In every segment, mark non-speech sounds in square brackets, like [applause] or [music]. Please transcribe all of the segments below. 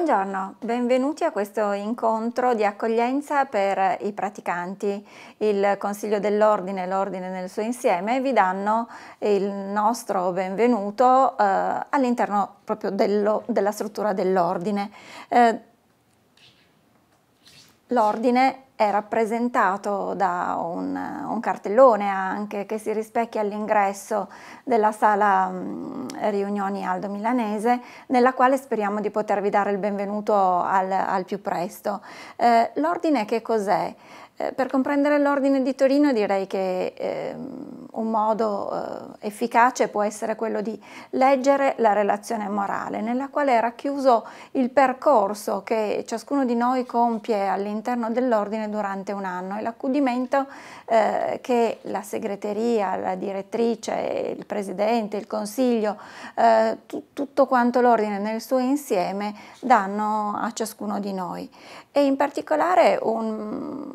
Buongiorno, benvenuti a questo incontro di accoglienza per i praticanti. Il Consiglio dell'Ordine e l'Ordine nel suo insieme vi danno il nostro benvenuto eh, all'interno proprio dello, della struttura dell'Ordine. Eh, L'Ordine è rappresentato da un, un, cartellone anche che si rispecchia all'ingresso della sala riunioni Aldo Milanese nella quale speriamo di potervi dare il benvenuto al, al più presto. Eh, L'ordine che cos'è? Eh, per comprendere l'ordine di Torino direi che eh, un modo eh, efficace può essere quello di leggere la relazione morale, nella quale è racchiuso il percorso che ciascuno di noi compie all'interno dell'ordine durante un anno e l'accudimento eh, che la segreteria, la direttrice, il presidente, il consiglio, eh, tutto quanto l'ordine nel suo insieme danno a ciascuno di noi. E in particolare un,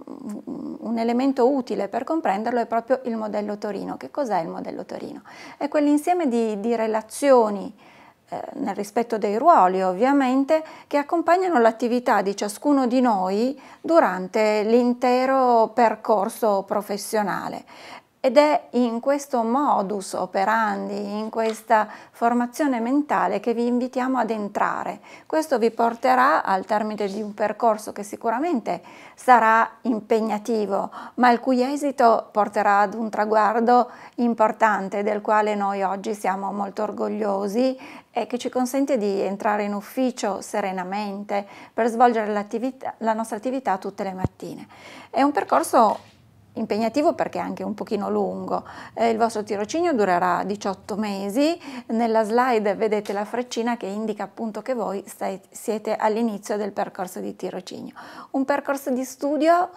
un elemento utile per comprenderlo è proprio il modello Torino. Che cos'è il modello Torino? È quell'insieme di, di relazioni eh, nel rispetto dei ruoli ovviamente, che accompagnano l'attività di ciascuno di noi durante l'intero percorso professionale. Ed è in questo modus operandi, in questa formazione mentale che vi invitiamo ad entrare. Questo vi porterà al termine di un percorso che sicuramente sarà impegnativo, ma il cui esito porterà ad un traguardo importante del quale noi oggi siamo molto orgogliosi e che ci consente di entrare in ufficio serenamente per svolgere la nostra attività tutte le mattine. È un percorso impegnativo perché è anche un pochino lungo. Eh, il vostro tirocinio durerà 18 mesi, nella slide vedete la freccina che indica appunto che voi state, siete all'inizio del percorso di tirocinio. Un percorso di studio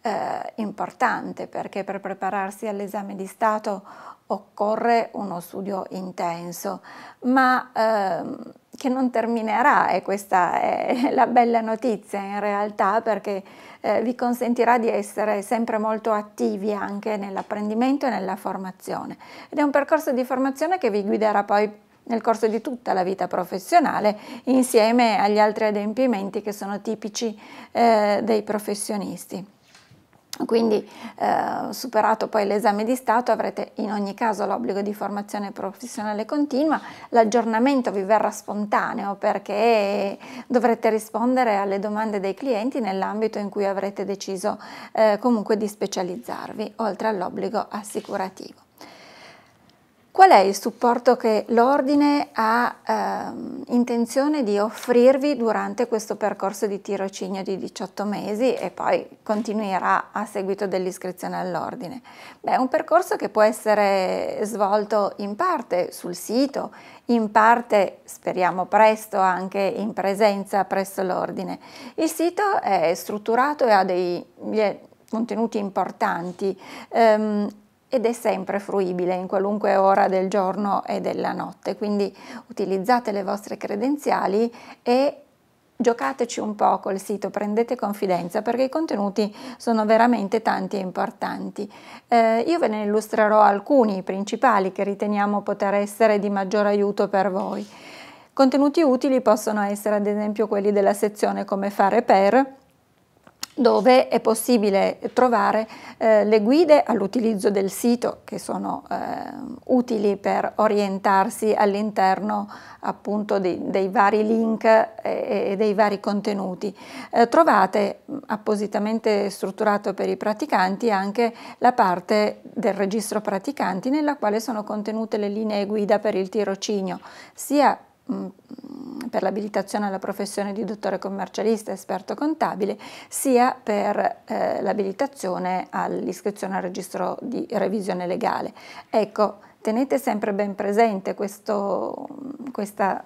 eh, importante perché per prepararsi all'esame di Stato occorre uno studio intenso, ma ehm, che non terminerà e questa è [laughs] la bella notizia in realtà perché eh, vi consentirà di essere sempre molto attivi anche nell'apprendimento e nella formazione ed è un percorso di formazione che vi guiderà poi nel corso di tutta la vita professionale insieme agli altri adempimenti che sono tipici eh, dei professionisti. Quindi eh, superato poi l'esame di Stato avrete in ogni caso l'obbligo di formazione professionale continua, l'aggiornamento vi verrà spontaneo perché dovrete rispondere alle domande dei clienti nell'ambito in cui avrete deciso eh, comunque di specializzarvi, oltre all'obbligo assicurativo. Qual è il supporto che l'Ordine ha ehm, intenzione di offrirvi durante questo percorso di tirocinio di 18 mesi e poi continuerà a seguito dell'iscrizione all'Ordine? Beh, è un percorso che può essere svolto in parte sul sito, in parte, speriamo presto, anche in presenza presso l'Ordine. Il sito è strutturato e ha dei contenuti importanti. Ehm, ed è sempre fruibile in qualunque ora del giorno e della notte. Quindi utilizzate le vostre credenziali e giocateci un po' col sito, prendete confidenza perché i contenuti sono veramente tanti e importanti. Eh, io ve ne illustrerò alcuni principali che riteniamo poter essere di maggior aiuto per voi. Contenuti utili possono essere ad esempio quelli della sezione come fare per, dove è possibile trovare eh, le guide all'utilizzo del sito che sono eh, utili per orientarsi all'interno appunto dei, dei, vari link eh, e, e, dei vari contenuti. Eh, trovate appositamente strutturato per i praticanti anche la parte del registro praticanti nella quale sono contenute le linee guida per il tirocinio, sia per l'abilitazione alla professione di dottore commercialista, esperto contabile, sia per eh, l'abilitazione all'iscrizione al registro di revisione legale. Ecco, tenete sempre ben presente questo, questa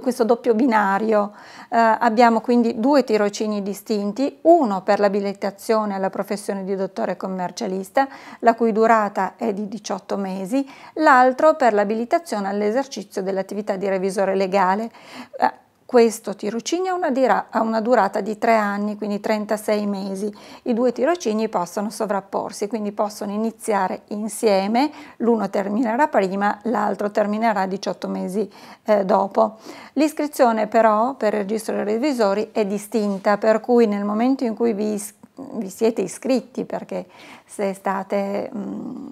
questo doppio binario. Eh, abbiamo quindi due tirocini distinti, uno per l'abilitazione alla professione di dottore commercialista, la cui durata è di 18 mesi, l'altro per l'abilitazione all'esercizio dell'attività di revisore legale. Eh, questo tirocinio ha una, dira, ha una, durata di 3 anni, quindi 36 mesi. I due tirocini possono sovrapporsi, quindi possono iniziare insieme, l'uno terminerà prima, l'altro terminerà 18 mesi eh, dopo. L'iscrizione però per il registro dei revisori è distinta, per cui nel momento in cui vi, vi siete iscritti, perché se state... Mh, mm,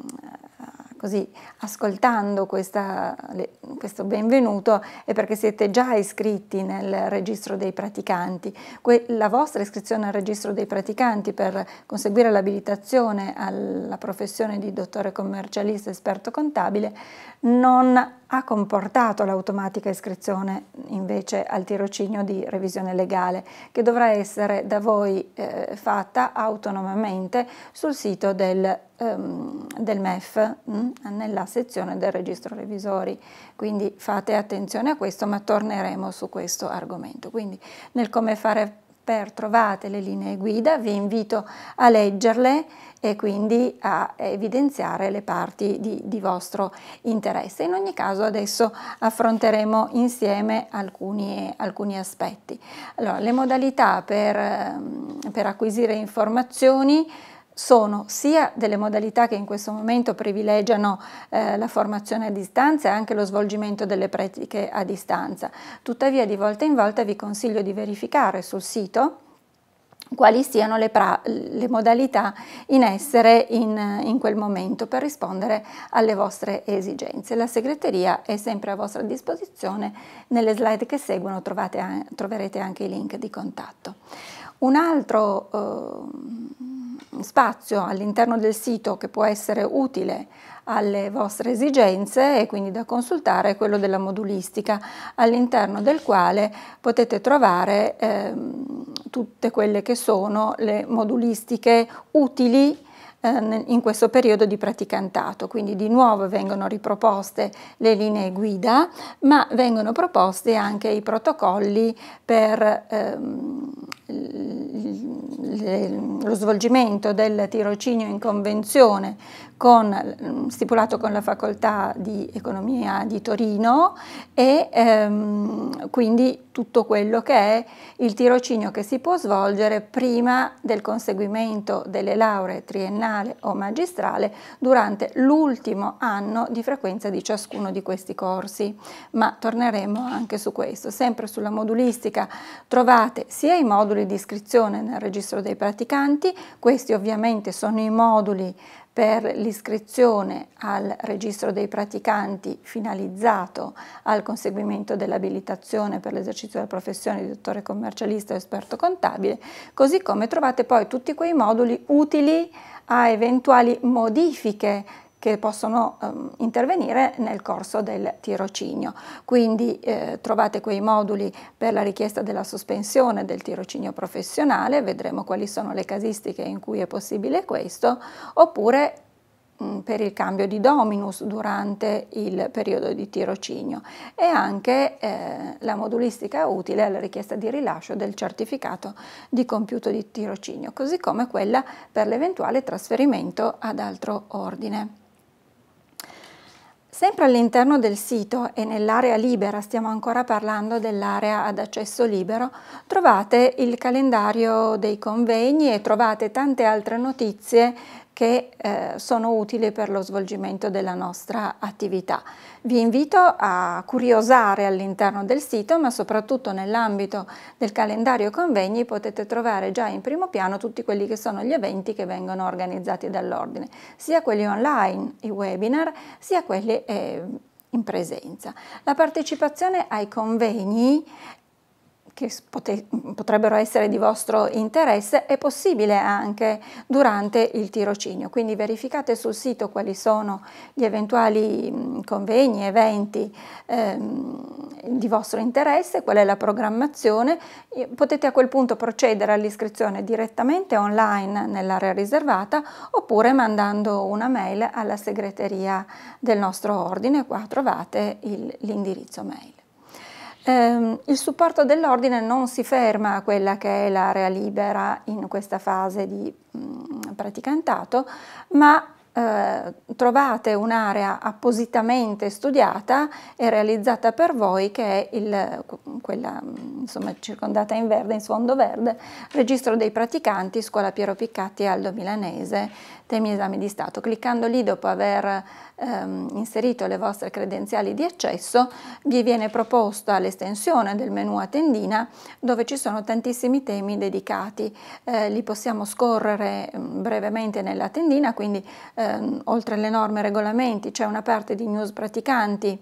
così ascoltando questa, questo benvenuto è perché siete già iscritti nel registro dei praticanti. Que la vostra iscrizione al registro dei praticanti per conseguire l'abilitazione alla professione di dottore commercialista esperto contabile non ha comportato l'automatica iscrizione invece al tirocinio di revisione legale che dovrà essere da voi eh, fatta autonomamente sul sito del, ehm, del MEF mh, mm, nella sezione del registro revisori. Quindi fate attenzione a questo ma torneremo su questo argomento. Quindi nel come fare per trovate le linee guida, vi invito a leggerle e quindi a evidenziare le parti di, di vostro interesse. In ogni caso adesso affronteremo insieme alcuni, alcuni aspetti. Allora, le modalità per, ehm, per acquisire informazioni sono sia delle modalità che in questo momento privilegiano eh, la formazione a distanza e anche lo svolgimento delle pratiche a distanza. Tuttavia di volta in volta vi consiglio di verificare sul sito quali siano le, le modalità in essere in, in quel momento per rispondere alle vostre esigenze. La segreteria è sempre a vostra disposizione, nelle slide che seguono trovate, troverete anche i link di contatto. Un altro eh, spazio all'interno del sito che può essere utile alle vostre esigenze e quindi da consultare è quello della modulistica, all'interno del quale potete trovare eh, tutte quelle che sono le modulistiche utili eh, in questo periodo di praticantato, quindi di nuovo vengono riproposte le linee guida, ma vengono proposti anche i protocolli per ehm, lo svolgimento del tirocinio in convenzione con, mm, stipulato con la facoltà di economia di Torino e ehm, quindi tutto quello che è il tirocinio che si può svolgere prima del conseguimento delle lauree triennale o magistrale durante l'ultimo anno di frequenza di ciascuno di questi corsi. Ma torneremo anche su questo. Sempre sulla modulistica trovate sia i moduli di iscrizione nel registro dei praticanti, questi ovviamente sono i moduli per l'iscrizione al registro dei praticanti finalizzato al conseguimento dell'abilitazione per l'esercizio della professione di dottore commercialista o esperto contabile, così come trovate poi tutti quei moduli utili a eventuali modifiche che possono um, intervenire nel corso del tirocinio. Quindi eh, trovate quei moduli per la richiesta della sospensione del tirocinio professionale, vedremo quali sono le casistiche in cui è possibile questo, oppure mm, per il cambio di dominus durante il periodo di tirocinio e anche eh, la modulistica utile alla richiesta di rilascio del certificato di compiuto di tirocinio, così come quella per l'eventuale trasferimento ad altro ordine. Sempre all'interno del sito e nell'area libera, stiamo ancora parlando dell'area ad accesso libero, trovate il calendario dei convegni e trovate tante altre notizie che eh, sono utili per lo svolgimento della nostra attività. Vi invito a curiosare all'interno del sito, ma soprattutto nell'ambito del calendario convegni potete trovare già in primo piano tutti quelli che sono gli eventi che vengono organizzati dall'Ordine, sia quelli online, i webinar, sia quelli eh, in presenza. La partecipazione ai convegni che potrebbero essere di vostro interesse è possibile anche durante il tirocinio. Quindi verificate sul sito quali sono gli eventuali convegni, eventi ehm, di vostro interesse, qual è la programmazione. Potete a quel punto procedere all'iscrizione direttamente online nell'area riservata oppure mandando una mail alla segreteria del nostro ordine, qua trovate l'indirizzo mail. Eh, il supporto dell'ordine non si ferma a quella che è l'area libera in questa fase di mh, mm, praticantato, ma eh, trovate un'area appositamente studiata e realizzata per voi che è il, quella mm, insomma, circondata in verde, in sfondo verde, registro dei praticanti, scuola Piero Piccatti Aldo Milanese, temi esami di Stato. Cliccando lì dopo aver ehm, inserito le vostre credenziali di accesso vi viene proposta l'estensione del menu a tendina dove ci sono tantissimi temi dedicati. Eh, li possiamo scorrere mm, brevemente nella tendina, quindi ehm, oltre alle norme e regolamenti c'è una parte di news praticanti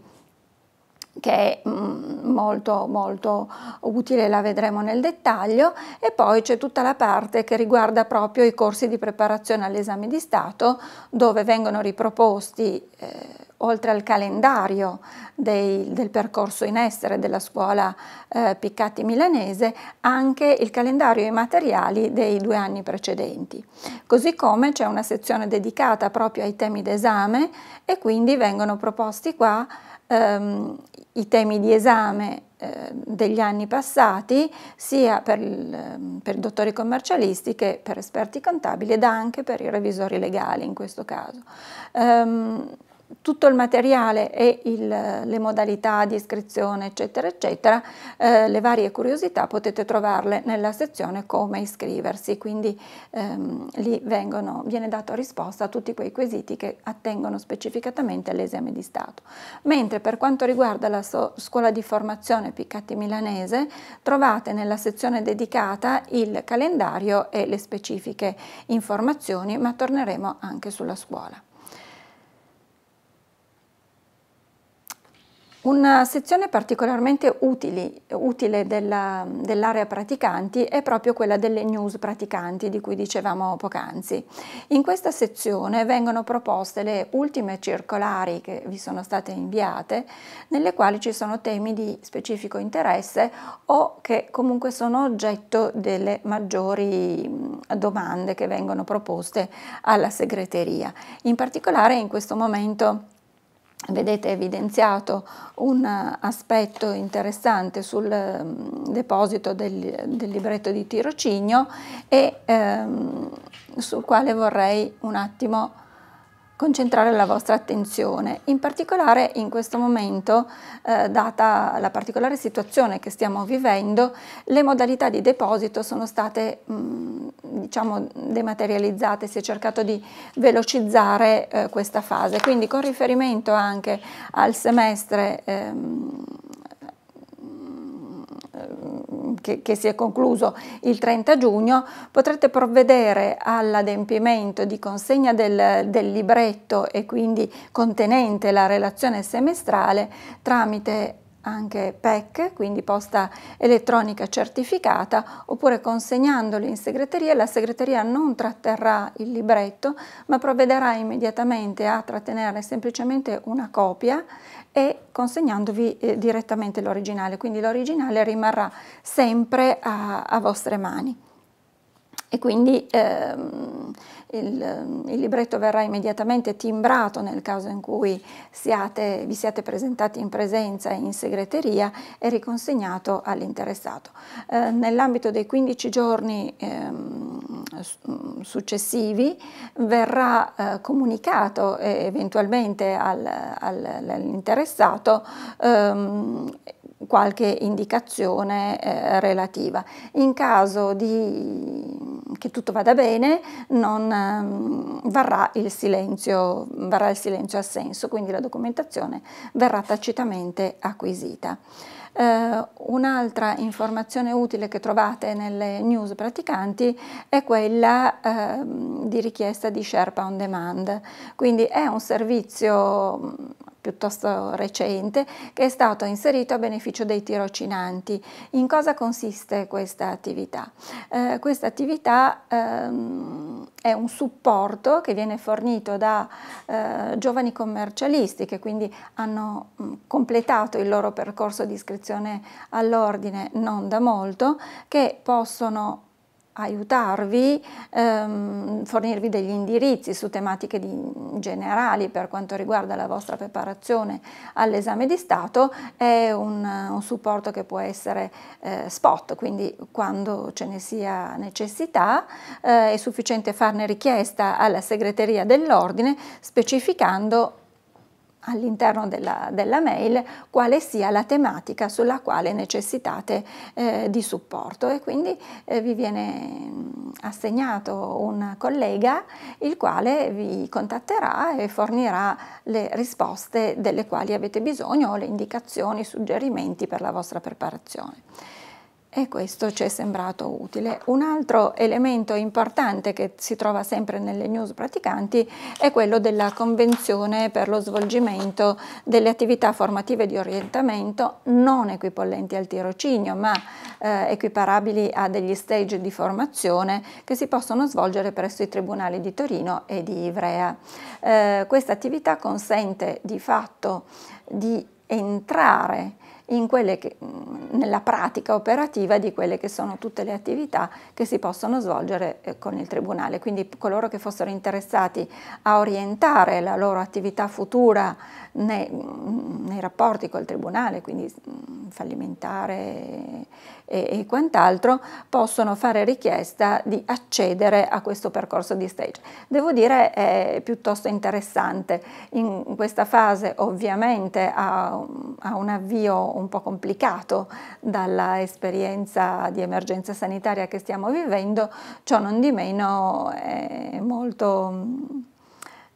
che è mm, molto, molto utile, la vedremo nel dettaglio, e poi c'è tutta la parte che riguarda proprio i corsi di preparazione all'esame di Stato, dove vengono riproposti, eh, oltre al calendario dei, del percorso in essere della scuola eh, Piccati milanese, anche il calendario e i materiali dei due anni precedenti. Così come c'è una sezione dedicata proprio ai temi d'esame e quindi vengono proposti qua ehm, i temi di esame eh, degli anni passati sia per, il, ehm, per dottori commercialisti che per esperti contabili ed anche per i revisori legali in questo caso. Ehm, tutto il materiale e il, le modalità di iscrizione eccetera eccetera, eh, le varie curiosità potete trovarle nella sezione come iscriversi, quindi ehm, lì vengono, viene data risposta a tutti quei quesiti che attengono specificatamente all'esame di Stato. Mentre per quanto riguarda la so scuola di formazione Piccatti Milanese trovate nella sezione dedicata il calendario e le specifiche informazioni, ma torneremo anche sulla scuola. Una sezione particolarmente utili, utile dell'area praticanti è proprio quella delle news praticanti di cui dicevamo poc'anzi. In questa sezione vengono proposte le ultime circolari che vi sono state inviate, nelle quali ci sono temi di specifico interesse o che comunque sono oggetto delle maggiori domande che vengono proposte alla segreteria. In particolare in questo momento vedete evidenziato un aspetto interessante sul ehm, deposito del, del libretto di tirocinio e ehm, sul quale vorrei un attimo concentrare la vostra attenzione, in particolare in questo momento, eh, data la particolare situazione che stiamo vivendo, le modalità di deposito sono state mh, mm, diciamo dematerializzate, si è cercato di velocizzare eh, questa fase, quindi con riferimento anche al semestre ehm, che, che si è concluso il 30 giugno, potrete provvedere all'adempimento di consegna del, del libretto e quindi contenente la relazione semestrale tramite anche PEC, quindi posta elettronica certificata, oppure consegnandoli in segreteria, la segreteria non tratterrà il libretto, ma provvederà immediatamente a trattenere semplicemente una copia e consegnandovi eh, direttamente l'originale, quindi l'originale rimarrà sempre a, a vostre mani e quindi ehm, il, il, libretto verrà immediatamente timbrato nel caso in cui siate, vi siate presentati in presenza in segreteria e riconsegnato all'interessato. Eh, Nell'ambito dei 15 giorni ehm, successivi verrà eh, comunicato eh, eventualmente al, al, all'interessato ehm, qualche indicazione eh, relativa. In caso di, che tutto vada bene non eh, varrà, il silenzio, varrà il silenzio assenso, quindi la documentazione verrà tacitamente acquisita. Eh, un'altra informazione utile che trovate nelle news praticanti è quella eh, di richiesta di Sherpa on demand, quindi è un servizio piuttosto recente, che è stato inserito a beneficio dei tirocinanti. In cosa consiste questa attività? Eh, questa attività ehm, è un supporto che viene fornito da eh, giovani commercialisti che quindi hanno mh, mm, completato il loro percorso di iscrizione all'ordine non da molto, che possono aiutarvi, ehm, fornirvi degli indirizzi su tematiche di, generali per quanto riguarda la vostra preparazione all'esame di Stato, è un, un supporto che può essere eh, spot, quindi quando ce ne sia necessità eh, è sufficiente farne richiesta alla segreteria dell'ordine specificando all'interno della, della, mail quale sia la tematica sulla quale necessitate eh, di supporto e quindi eh, vi viene mm, assegnato un collega il quale vi contatterà e fornirà le risposte delle quali avete bisogno o le indicazioni, suggerimenti per la vostra preparazione. E questo ci è sembrato utile. Un altro elemento importante che si trova sempre nelle news praticanti è quello della Convenzione per lo svolgimento delle attività formative di orientamento non equipollenti al tirocinio, ma eh, equiparabili a degli stage di formazione che si possono svolgere presso i tribunali di Torino e di Ivrea. Eh, questa attività consente di fatto di entrare in che, mm, nella pratica operativa di quelle che sono tutte le attività che si possono svolgere eh, con il Tribunale. Quindi coloro che fossero interessati a orientare la loro attività futura nei, mm, nei rapporti col Tribunale, quindi mm, fallimentare e, e quant'altro, possono fare richiesta di accedere a questo percorso di stage. Devo dire è piuttosto interessante. In questa fase ovviamente ha un avvio un po' complicato dalla esperienza di emergenza sanitaria che stiamo vivendo, ciò non di meno è molto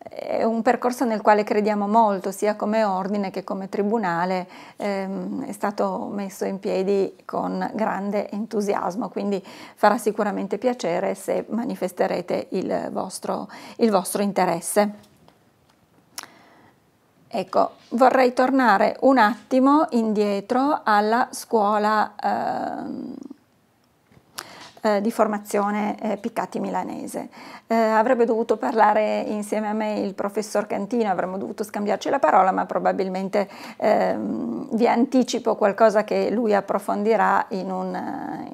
è un percorso nel quale crediamo molto, sia come ordine che come tribunale, ehm, è stato messo in piedi con grande entusiasmo, quindi farà sicuramente piacere se manifesterete il vostro, il vostro interesse. Ecco, vorrei tornare un attimo indietro alla scuola eh, eh, di formazione eh, Piccati milanese. Eh, avrebbe dovuto parlare insieme a me il professor Cantino, avremmo dovuto scambiarci la parola, ma probabilmente ehm, vi anticipo qualcosa che lui approfondirà in un,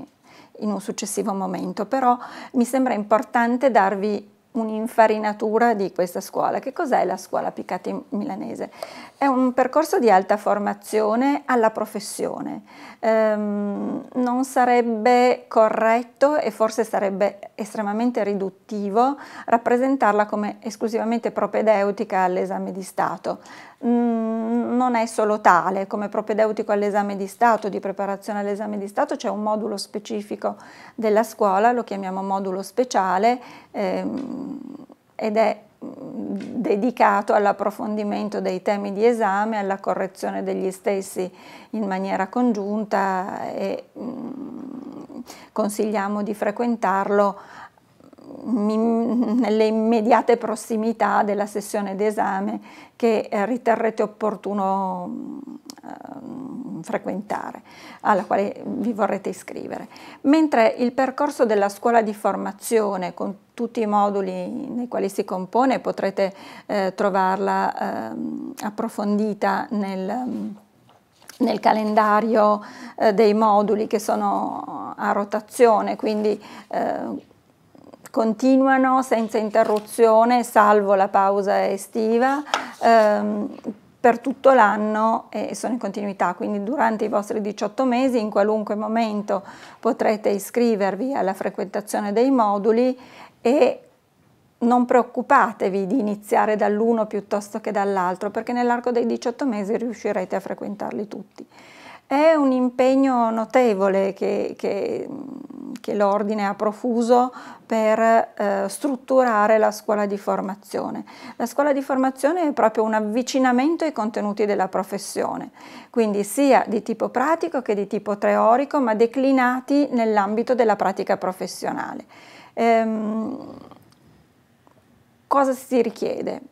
in un successivo momento. Però mi sembra importante darvi un'infarinatura di questa scuola. Che cos'è la scuola Piccati milanese? È un percorso di alta formazione alla professione. Ehm, non sarebbe corretto e forse sarebbe estremamente riduttivo rappresentarla come esclusivamente propedeutica all'esame di Stato. Mm, non è solo tale, come propedeutico all'esame di Stato, di preparazione all'esame di Stato c'è un modulo specifico della scuola, lo chiamiamo modulo speciale ehm, ed è mm, dedicato all'approfondimento dei temi di esame, alla correzione degli stessi in maniera congiunta e mh, mm, consigliamo di frequentarlo nelle immediate prossimità della sessione d'esame che eh, riterrete opportuno ehm, frequentare, alla quale vi vorrete iscrivere. Mentre il percorso della scuola di formazione con tutti i moduli nei quali si compone potrete eh, trovarla eh, approfondita nel nel calendario eh, dei moduli che sono a rotazione, quindi eh, continuano senza interruzione, salvo la pausa estiva, ehm, per tutto l'anno e sono in continuità, quindi durante i vostri 18 mesi in qualunque momento potrete iscrivervi alla frequentazione dei moduli e non preoccupatevi di iniziare dall'uno piuttosto che dall'altro perché nell'arco dei 18 mesi riuscirete a frequentarli tutti. È un impegno notevole che, che, che l'Ordine ha profuso per eh, strutturare la scuola di formazione. La scuola di formazione è proprio un avvicinamento ai contenuti della professione, quindi sia di tipo pratico che di tipo teorico, ma declinati nell'ambito della pratica professionale. Ehm, cosa si richiede?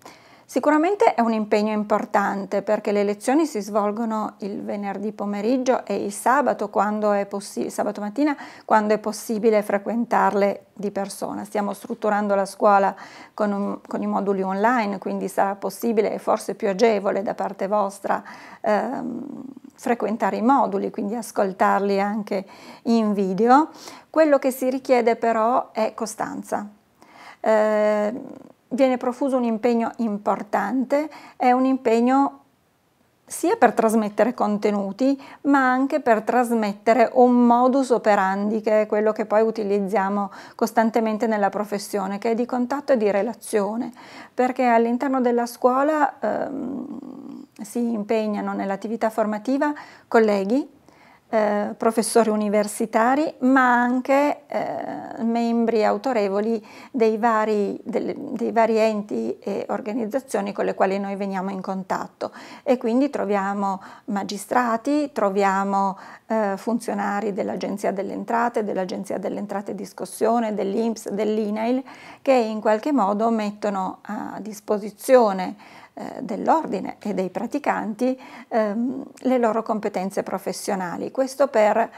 Sicuramente è un impegno importante perché le lezioni si svolgono il venerdì pomeriggio e il sabato, quando è sabato mattina quando è possibile frequentarle di persona. Stiamo strutturando la scuola con, un, con i moduli online, quindi sarà possibile e forse più agevole da parte vostra ehm, frequentare i moduli, quindi ascoltarli anche in video. Quello che si richiede però è costanza. Eh, viene profuso un impegno importante, è un impegno sia per trasmettere contenuti, ma anche per trasmettere un modus operandi, che è quello che poi utilizziamo costantemente nella professione, che è di contatto e di relazione, perché all'interno della scuola ehm, si impegnano nell'attività formativa colleghi, eh, professori universitari, ma anche eh, membri autorevoli dei vari, del, dei vari, enti e organizzazioni con le quali noi veniamo in contatto e quindi troviamo magistrati, troviamo eh, funzionari dell'Agenzia delle Entrate, dell'Agenzia delle Entrate Discussione, dell'INPS, dell'INAIL che in qualche modo mettono a disposizione eh, dell'ordine e dei praticanti ehm, le loro competenze professionali. Questo per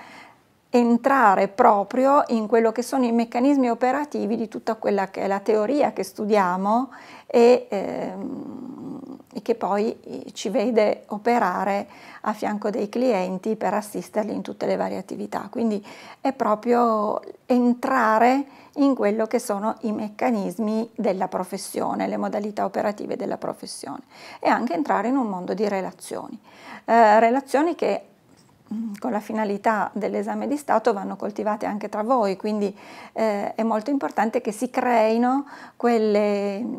entrare proprio in quello che sono i meccanismi operativi di tutta quella che è la teoria che studiamo e, ehm, e che poi eh, ci vede operare a fianco dei clienti per assisterli in tutte le varie attività. Quindi è proprio entrare in quello che sono i meccanismi della professione, le modalità operative della professione e anche entrare in un mondo di relazioni, eh, relazioni che mm, con la finalità dell'esame di Stato vanno coltivate anche tra voi, quindi eh, è molto importante che si creino quelle mm,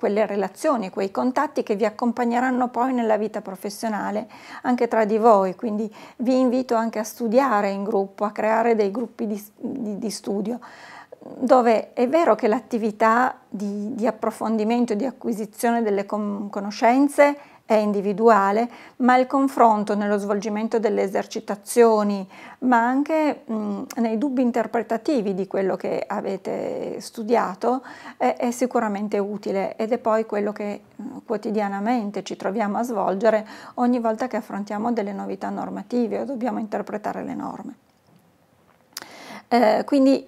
quelle relazioni, quei contatti che vi accompagneranno poi nella vita professionale anche tra di voi, quindi vi invito anche a studiare in gruppo, a creare dei gruppi di, di, di studio dove è vero che l'attività di, di, approfondimento, di acquisizione delle conoscenze è individuale, ma il confronto nello svolgimento delle esercitazioni, ma anche mh, nei dubbi interpretativi di quello che avete studiato, è, è sicuramente utile ed è poi quello che mh, quotidianamente ci troviamo a svolgere ogni volta che affrontiamo delle novità normative o dobbiamo interpretare le norme. Eh, quindi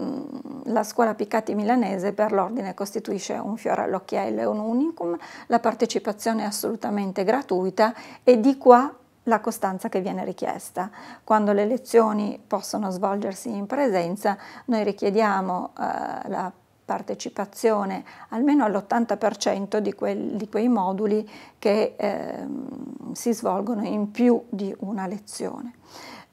Mm, la scuola Piccati milanese per l'ordine costituisce un fiore all'occhiello e un unicum, la partecipazione è assolutamente gratuita e di qua la costanza che viene richiesta. Quando le lezioni possono svolgersi in presenza, noi richiediamo eh, la partecipazione almeno all'80% di, di, quei moduli che eh, si svolgono in più di una lezione.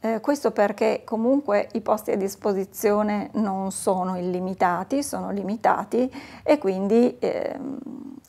Eh, questo perché comunque i posti a disposizione non sono illimitati, sono limitati e quindi ehm,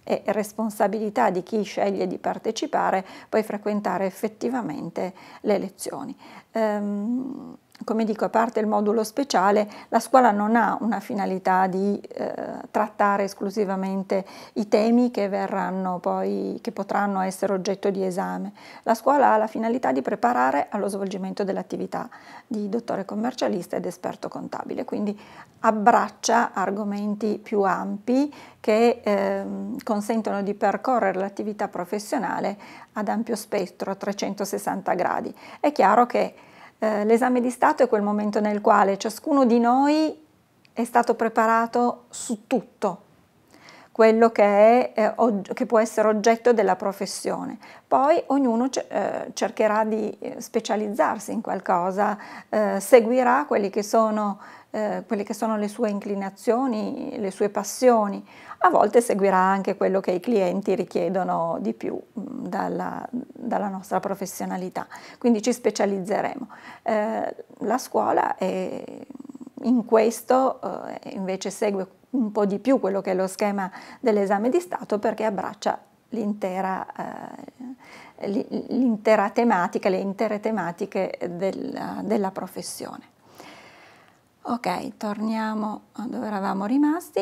è responsabilità di chi sceglie di partecipare poi frequentare effettivamente le lezioni. Ehm, come dico, a parte il modulo speciale, la scuola non ha una finalità di eh, trattare esclusivamente i temi che, verranno poi, che potranno essere oggetto di esame. La scuola ha la finalità di preparare allo svolgimento dell'attività di dottore commercialista ed esperto contabile, quindi abbraccia argomenti più ampi che eh, consentono di percorrere l'attività professionale ad ampio spettro, a 360 gradi. È chiaro che eh, l'esame di Stato è quel momento nel quale ciascuno di noi è stato preparato su tutto quello che, è, eh, og- che può essere oggetto della professione. Poi ognuno c- eh, cercherà di eh, specializzarsi in qualcosa, eh, seguirà quelli che sono, quelle che sono le sue inclinazioni, le sue passioni a volte seguirà anche quello che i clienti richiedono di più mm, dalla, dalla nostra professionalità, quindi ci specializzeremo. Eh, la scuola è, in questo eh, invece segue un po' di più quello che è lo schema dell'esame di Stato perché abbraccia l'intera, eh, tematica, le intere tematiche della, della professione. Ok, torniamo a dove eravamo rimasti.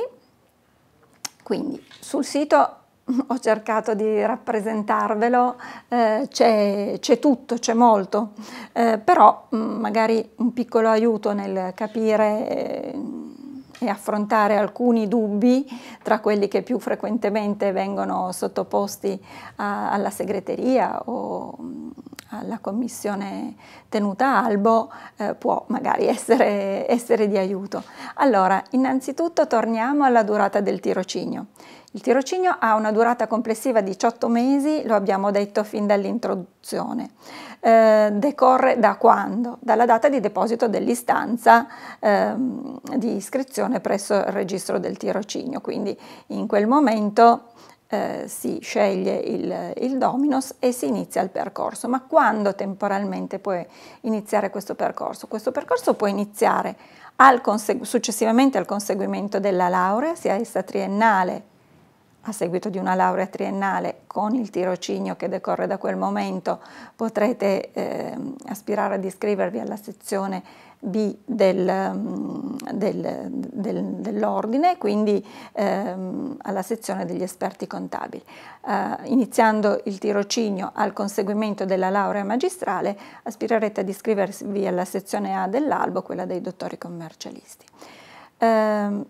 Quindi sul sito [laughs] ho cercato di rappresentarvelo, eh, c'è, tutto, c'è molto, eh, però mh, mm, magari un piccolo aiuto nel capire eh, e affrontare alcuni dubbi tra quelli che più frequentemente vengono sottoposti a, alla segreteria o mm, alla commissione tenuta albo eh, può magari essere, essere di aiuto. Allora, innanzitutto torniamo alla durata del tirocinio. Il tirocinio ha una durata complessiva di 18 mesi, lo abbiamo detto fin dall'introduzione. Eh, decorre da quando? Dalla data di deposito dell'istanza ehm, di iscrizione presso il registro del tirocinio, quindi in quel momento eh, si sceglie il, il dominus e si inizia il percorso. Ma quando temporalmente può iniziare questo percorso? Questo percorso può iniziare al successivamente al conseguimento della laurea, sia essa triennale a seguito di una laurea triennale con il tirocinio che decorre da quel momento, potrete eh, aspirare ad iscrivervi alla sezione B del, mm, del, del, dell'ordine, quindi ehm, alla sezione degli esperti contabili. Eh, iniziando il tirocinio al conseguimento della laurea magistrale, aspirerete ad iscrivervi alla sezione A dell'albo, quella dei dottori commercialisti. Eh,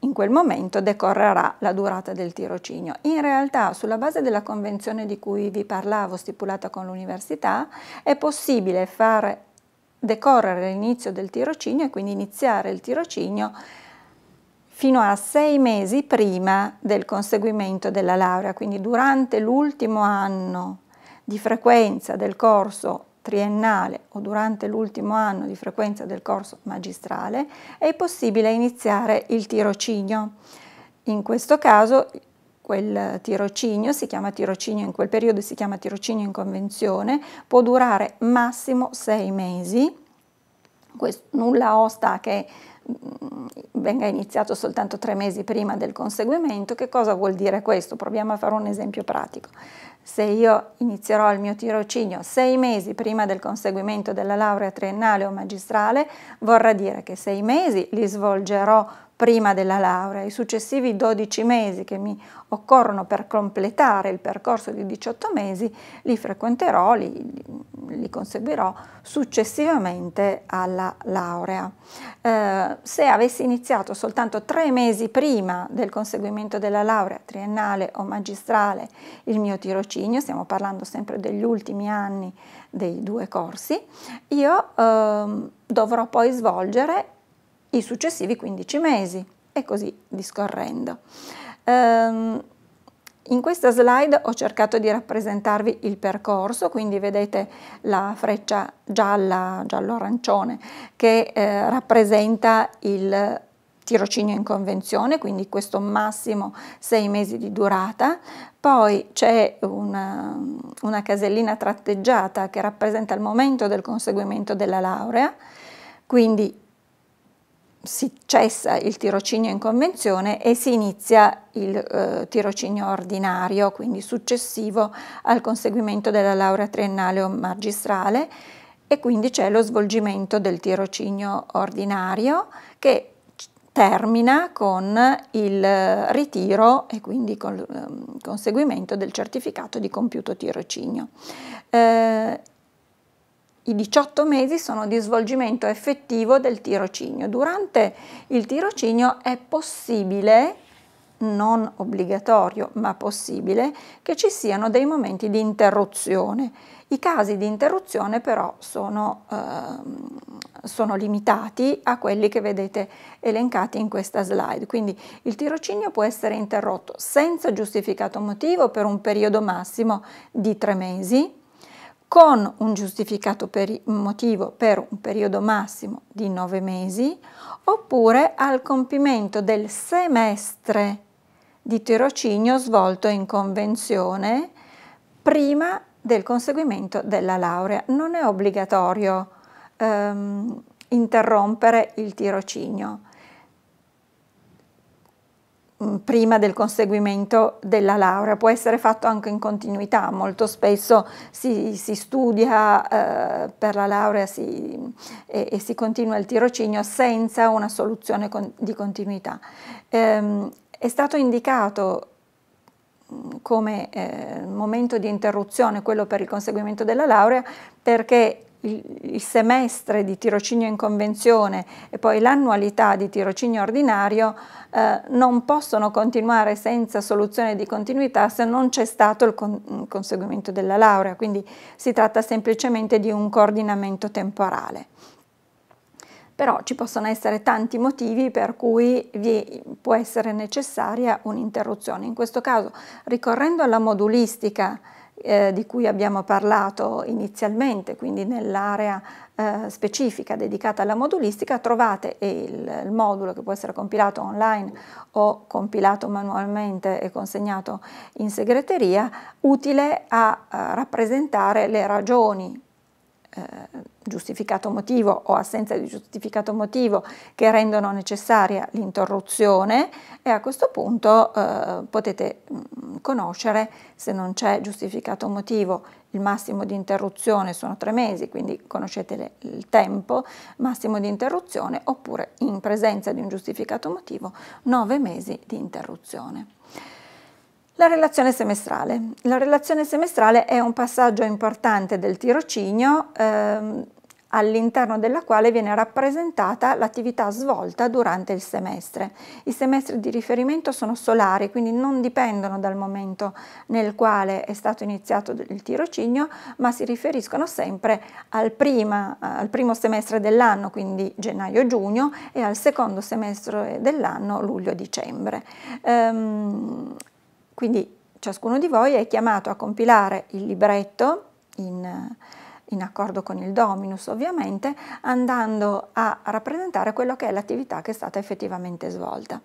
in quel momento decorrerà la durata del tirocinio. In realtà sulla base della convenzione di cui vi parlavo stipulata con l'università è possibile far decorrere l'inizio del tirocinio e quindi iniziare il tirocinio fino a sei mesi prima del conseguimento della laurea, quindi durante l'ultimo anno di frequenza del corso triennale o durante l'ultimo anno di frequenza del corso magistrale è possibile iniziare il tirocinio. In questo caso quel tirocinio, si chiama tirocinio in quel periodo si chiama tirocinio in convenzione, può durare massimo sei mesi. Questo, nulla osta che mm, venga iniziato soltanto tre mesi prima del conseguimento. Che cosa vuol dire questo? Proviamo a fare un esempio pratico se io inizierò il mio tirocinio sei mesi prima del conseguimento della laurea triennale o magistrale, vorrà dire che sei mesi li svolgerò prima della laurea, i successivi 12 mesi che mi occorrono per completare il percorso di 18 mesi li frequenterò, li, li conseguirò successivamente alla laurea. Eh, se avessi iniziato soltanto tre mesi prima del conseguimento della laurea triennale o magistrale il mio tirocinio, stiamo parlando sempre degli ultimi anni dei due corsi, io ehm, dovrò poi svolgere i successivi 15 mesi e così discorrendo. Um, in questa slide ho cercato di rappresentarvi il percorso, quindi vedete la freccia gialla, giallo-arancione, che eh, rappresenta il tirocinio in convenzione, quindi questo massimo 6 mesi di durata, poi c'è una, una casellina tratteggiata che rappresenta il momento del conseguimento della laurea, quindi si cessa il tirocinio in convenzione e si inizia il eh, tirocinio ordinario, quindi successivo al conseguimento della laurea triennale o magistrale e quindi c'è lo svolgimento del tirocinio ordinario che termina con il eh, ritiro e quindi con il ehm, conseguimento del certificato di compiuto tirocinio. Eh, i 18 mesi sono di svolgimento effettivo del tirocinio. Durante il tirocinio è possibile, non obbligatorio, ma possibile, che ci siano dei momenti di interruzione. I casi di interruzione però sono, eh, sono limitati a quelli che vedete elencati in questa slide, quindi il tirocinio può essere interrotto senza giustificato motivo per un periodo massimo di tre mesi, con un giustificato peri motivo per un periodo massimo di 9 mesi oppure al compimento del semestre di tirocinio svolto in convenzione prima del conseguimento della laurea. Non è obbligatorio ehm, interrompere il tirocinio Mm, prima del conseguimento della laurea, può essere fatto anche in continuità, molto spesso si, si studia eh, per la laurea si, e, e, si continua il tirocinio senza una soluzione con, di continuità. Ehm, è stato indicato mm, come eh, momento di interruzione quello per il conseguimento della laurea perché il semestre di tirocinio in convenzione e poi l'annualità di tirocinio ordinario eh, non possono continuare senza soluzione di continuità se non c'è stato il, con conseguimento della laurea, quindi si tratta semplicemente di un coordinamento temporale. Però ci possono essere tanti motivi per cui vi può essere necessaria un'interruzione. In questo caso, ricorrendo alla modulistica, eh, di cui abbiamo parlato inizialmente, quindi nell'area eh, specifica dedicata alla modulistica, trovate il, il, modulo che può essere compilato online o compilato manualmente e consegnato in segreteria, utile a, a rappresentare le ragioni eh, giustificato motivo o assenza di giustificato motivo che rendono necessaria l'interruzione e a questo punto eh, potete mh, mm, conoscere se non c'è giustificato motivo il massimo di interruzione sono tre mesi quindi conoscete le, il tempo massimo di interruzione oppure in presenza di un giustificato motivo nove mesi di interruzione. La relazione semestrale. La relazione semestrale è un passaggio importante del tirocinio ehm, all'interno della quale viene rappresentata l'attività svolta durante il semestre. I semestri di riferimento sono solari, quindi non dipendono dal momento nel quale è stato iniziato il tirocinio, ma si riferiscono sempre al, prima, al primo semestre dell'anno, quindi gennaio-giugno, e al secondo semestre dell'anno, luglio-dicembre. Um, ehm, quindi ciascuno di voi è chiamato a compilare il libretto in, in accordo con il dominus ovviamente, andando a rappresentare quello che è l'attività che è stata effettivamente svolta.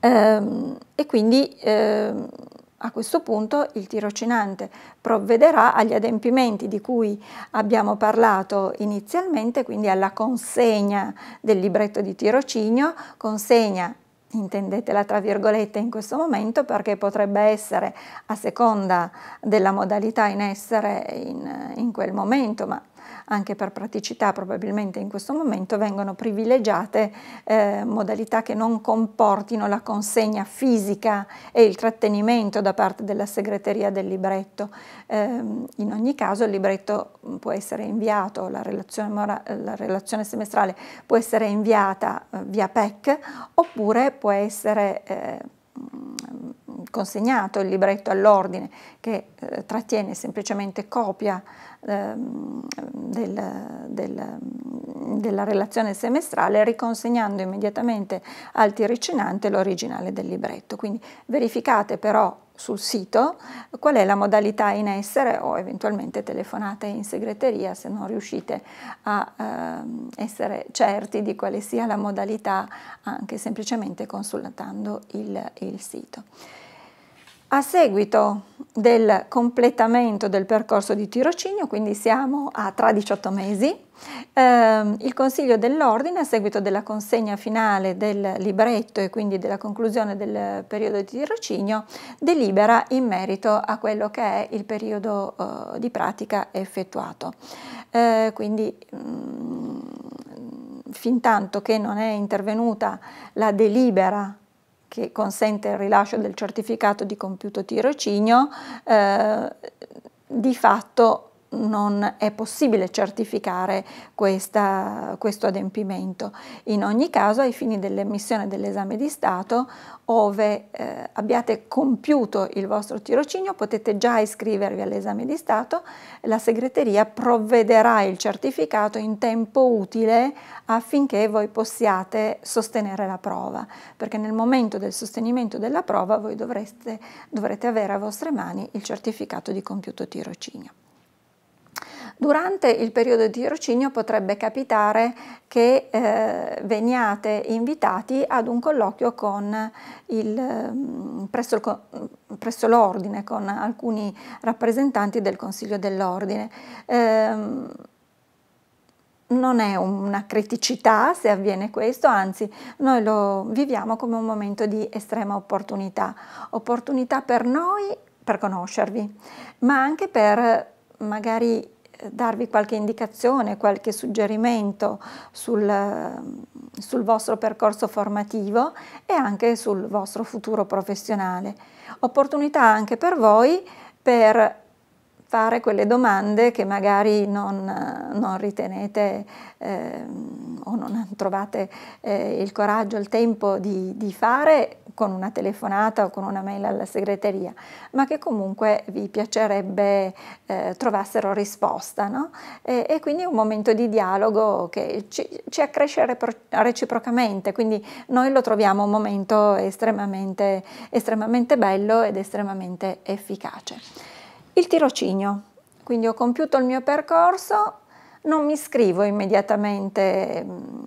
Ehm, e quindi ehm, a questo punto il tirocinante provvederà agli adempimenti di cui abbiamo parlato inizialmente, quindi alla consegna del libretto di tirocinio, consegna intendetela tra virgolette in questo momento perché potrebbe essere a seconda della modalità in essere in, in quel momento, ma anche per praticità probabilmente in questo momento vengono privilegiate eh, modalità che non comportino la consegna fisica e il trattenimento da parte della segreteria del libretto. Eh, in ogni caso il libretto può essere inviato, la relazione, la relazione semestrale può essere inviata eh, via PEC oppure può essere eh, consegnato il libretto all'ordine che eh, trattiene semplicemente copia eh, del, del, della relazione semestrale riconsegnando immediatamente al tirocinante l'originale del libretto. Quindi verificate però sul sito qual è la modalità in essere o eventualmente telefonate in segreteria se non riuscite a eh, essere certi di quale sia la modalità anche semplicemente consultando il, il sito. A seguito del completamento del percorso di tirocinio, quindi siamo a tra 18 mesi, eh, il Consiglio dell'Ordine, a seguito della consegna finale del libretto e quindi della conclusione del periodo di tirocinio, delibera in merito a quello che è il periodo eh, di pratica effettuato. Eh, quindi, mh, mm, fin tanto che non è intervenuta la delibera che consente il rilascio del certificato di compiuto tirocinio, eh, di fatto non è possibile certificare questa, questo adempimento. In ogni caso, ai fini dell'emissione dell'esame di Stato, ove eh, abbiate compiuto il vostro tirocinio, potete già iscrivervi all'esame di Stato, la segreteria provvederà il certificato in tempo utile affinché voi possiate sostenere la prova, perché nel momento del sostenimento della prova voi dovreste, dovrete avere a vostre mani il certificato di compiuto tirocinio. Durante il periodo di tirocinio potrebbe capitare che eh, veniate invitati ad un colloquio il, mm, presso, il, mm, presso l'ordine, con alcuni rappresentanti del Consiglio dell'Ordine. Eh, non è una criticità se avviene questo, anzi noi lo viviamo come un momento di estrema opportunità, opportunità per noi per conoscervi, ma anche per magari darvi qualche indicazione, qualche suggerimento sul, sul, vostro percorso formativo e anche sul vostro futuro professionale. Opportunità anche per voi per fare quelle domande che magari non, non ritenete eh, o non trovate eh, il coraggio, il tempo di, di fare con una telefonata o con una mail alla segreteria, ma che comunque vi piacerebbe eh, trovassero risposta. No? E, e, quindi un momento di dialogo che ci, ci accresce reciprocamente, quindi noi lo troviamo un momento estremamente, estremamente bello ed estremamente efficace. Il tirocinio, quindi ho compiuto il mio percorso, non mi iscrivo immediatamente mm,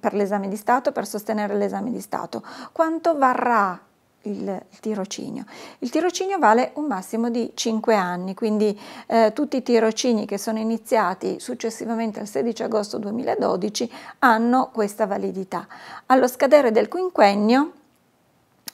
per l'esame di Stato, per sostenere l'esame di Stato. Quanto varrà il, tirocinio. Il tirocinio vale un massimo di 5 anni, quindi eh, tutti i tirocini che sono iniziati successivamente al 16 agosto 2012 hanno questa validità. Allo scadere del quinquennio,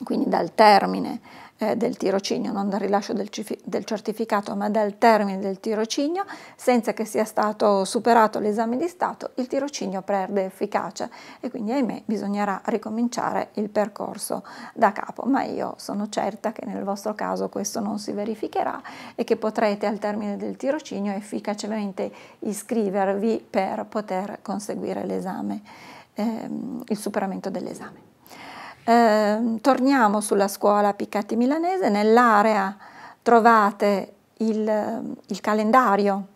quindi dal termine eh, del tirocinio, non dal rilascio del, del certificato ma dal termine del tirocinio, senza che sia stato superato l'esame di Stato, il tirocinio perde efficacia e quindi ahimè bisognerà ricominciare il percorso da capo, ma io sono certa che nel vostro caso questo non si verificherà e che potrete al termine del tirocinio efficacemente iscrivervi per poter conseguire l'esame, ehm, il superamento dell'esame. Ehm, torniamo sulla scuola Piccatti Milanese, nell'area trovate il, il calendario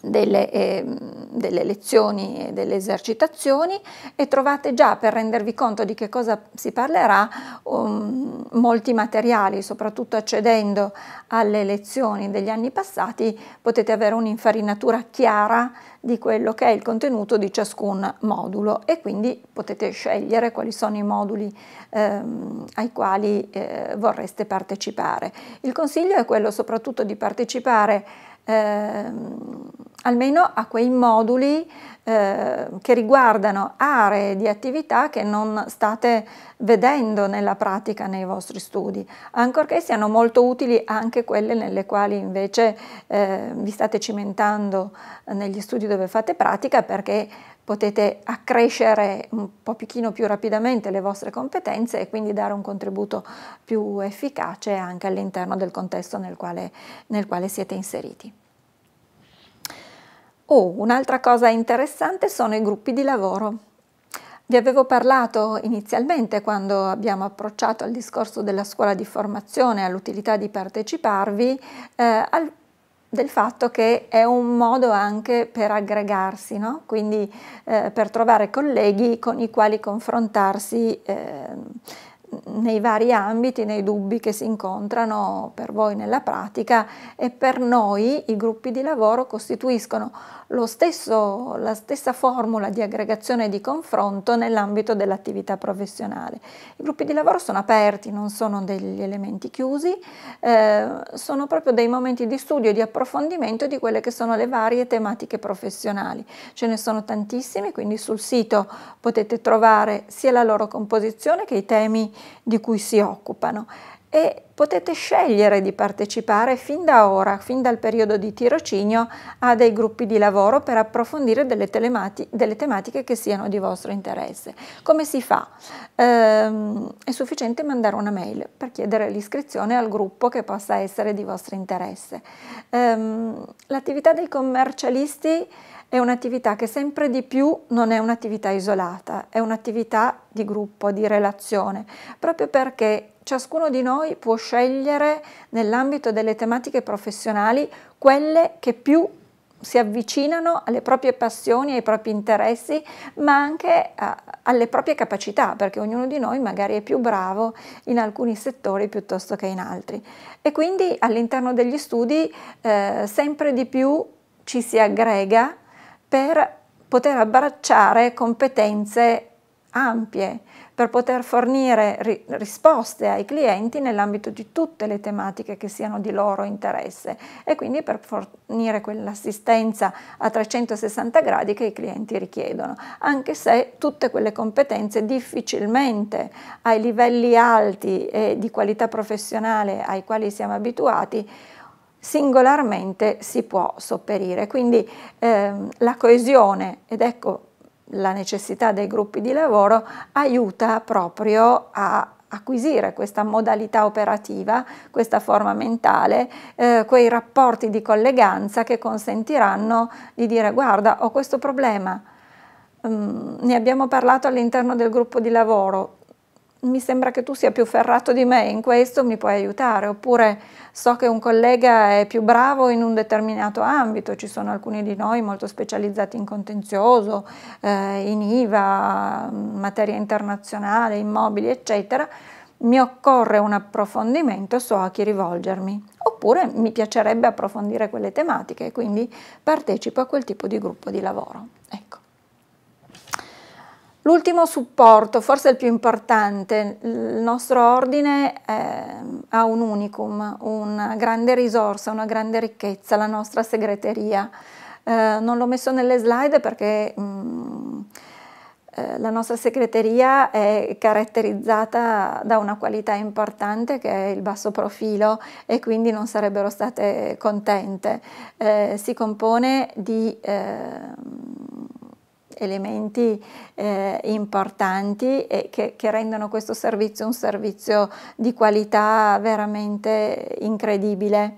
delle, eh, delle lezioni e delle esercitazioni e trovate già per rendervi conto di che cosa si parlerà um, molti materiali, soprattutto accedendo alle lezioni degli anni passati potete avere un'infarinatura chiara di quello che è il contenuto di ciascun modulo e quindi potete scegliere quali sono i moduli ehm, ai quali eh, vorreste partecipare. Il consiglio è quello soprattutto di partecipare ehm, almeno a quei moduli eh, che riguardano aree di attività che non state vedendo nella pratica nei vostri studi, ancorché siano molto utili anche quelle nelle quali invece eh, vi state cimentando negli studi dove fate pratica perché potete accrescere un pochino più rapidamente le vostre competenze e quindi dare un contributo più efficace anche all'interno del contesto nel quale, nel quale siete inseriti. Oh, un'altra cosa interessante sono i gruppi di lavoro. Vi avevo parlato inizialmente quando abbiamo approcciato al discorso della scuola di formazione, all'utilità di parteciparvi, eh, al del fatto che è un modo anche per aggregarsi, no? quindi eh, per trovare colleghi con i quali confrontarsi eh, nei vari ambiti, nei dubbi che si incontrano per voi nella pratica e per noi i gruppi di lavoro costituiscono stesso, la stessa formula di aggregazione e di confronto nell'ambito dell'attività professionale. I gruppi di lavoro sono aperti, non sono degli elementi chiusi, eh, sono proprio dei momenti di studio, e di approfondimento di quelle che sono le varie tematiche professionali. Ce ne sono tantissime, quindi sul sito potete trovare sia la loro composizione che i temi di cui si occupano e potete scegliere di partecipare fin da ora, fin dal periodo di tirocinio, a dei gruppi di lavoro per approfondire delle, delle tematiche che siano di vostro interesse. Come si fa? Ehm, è sufficiente mandare una mail per chiedere l'iscrizione al gruppo che possa essere di vostro interesse. Ehm, l'attività dei commercialisti è un'attività che sempre di più non è un'attività isolata, è un'attività di gruppo, di relazione, proprio perché ciascuno di noi può scegliere nell'ambito delle tematiche professionali quelle che più si avvicinano alle proprie passioni, ai propri interessi, ma anche a, alle proprie capacità, perché ognuno di noi magari è più bravo in alcuni settori piuttosto che in altri. E quindi all'interno degli studi eh, sempre di più ci si aggrega per poter abbracciare competenze ampie, per poter fornire ri risposte ai clienti nell'ambito di tutte le tematiche che siano di loro interesse e quindi per fornire quell'assistenza a 360 gradi che i clienti richiedono, anche se tutte quelle competenze difficilmente ai livelli alti e di qualità professionale ai quali siamo abituati singolarmente si può sopperire. Quindi ehm, la coesione, ed ecco la necessità dei gruppi di lavoro, aiuta proprio a acquisire questa modalità operativa, questa forma mentale, eh, quei rapporti di colleganza che consentiranno di dire guarda ho questo problema, um, ne abbiamo parlato all'interno del gruppo di lavoro, mi sembra che tu sia più ferrato di me in questo, mi puoi aiutare, oppure so che un collega è più bravo in un determinato ambito, ci sono alcuni di noi molto specializzati in contenzioso, eh, in IVA, materia internazionale, immobili, eccetera, mi occorre un approfondimento, so a chi rivolgermi, oppure mi piacerebbe approfondire quelle tematiche, quindi partecipo a quel tipo di gruppo di lavoro. Ecco. L'ultimo supporto, forse il più importante, il nostro ordine è, eh, ha un unicum, una grande risorsa, una grande ricchezza, la nostra segreteria. Eh, non l'ho messo nelle slide perché mh, mm, eh, la nostra segreteria è caratterizzata da una qualità importante che è il basso profilo e quindi non sarebbero state contente. Eh, si compone di eh, elementi eh, importanti e che, che, rendono questo servizio un servizio di qualità veramente incredibile.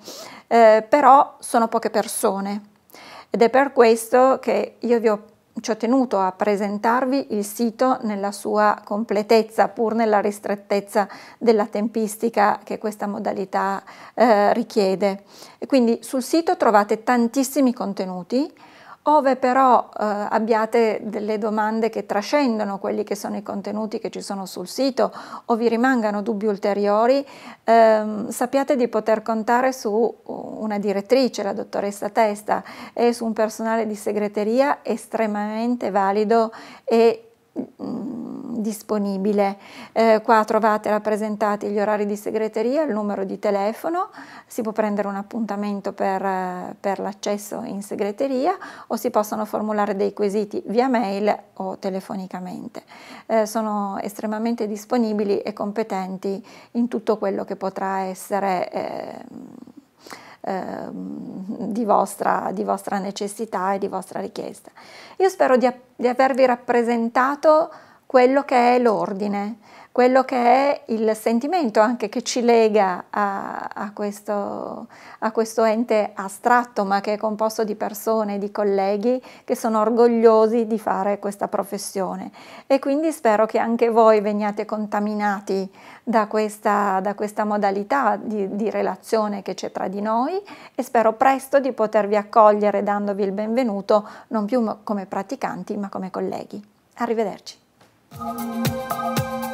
Eh, però sono poche persone ed è per questo che io vi ho ci ho tenuto a presentarvi il sito nella sua completezza, pur nella ristrettezza della tempistica che questa modalità eh, richiede. E quindi sul sito trovate tantissimi contenuti Ove però eh, abbiate delle domande che trascendono quelli che sono i contenuti che ci sono sul sito o vi rimangano dubbi ulteriori, ehm, sappiate di poter contare su una direttrice, la dottoressa Testa, e su un personale di segreteria estremamente valido e mh, mm, disponibile. Eh, qua trovate rappresentati gli orari di segreteria, il numero di telefono, si può prendere un appuntamento per, eh, per l'accesso in segreteria o si possono formulare dei quesiti via mail o telefonicamente. Eh, sono estremamente disponibili e competenti in tutto quello che potrà essere eh, di vostra, di vostra, necessità e di vostra richiesta. Io spero di, di avervi rappresentato quello che è l'ordine, quello che è il sentimento anche che ci lega a, a, questo, a, questo, ente astratto ma che è composto di persone, di colleghi che sono orgogliosi di fare questa professione e quindi spero che anche voi veniate contaminati da questa, da questa modalità di, di relazione che c'è tra di noi e spero presto di potervi accogliere dandovi il benvenuto non più come praticanti ma come colleghi. Arrivederci. Thank you.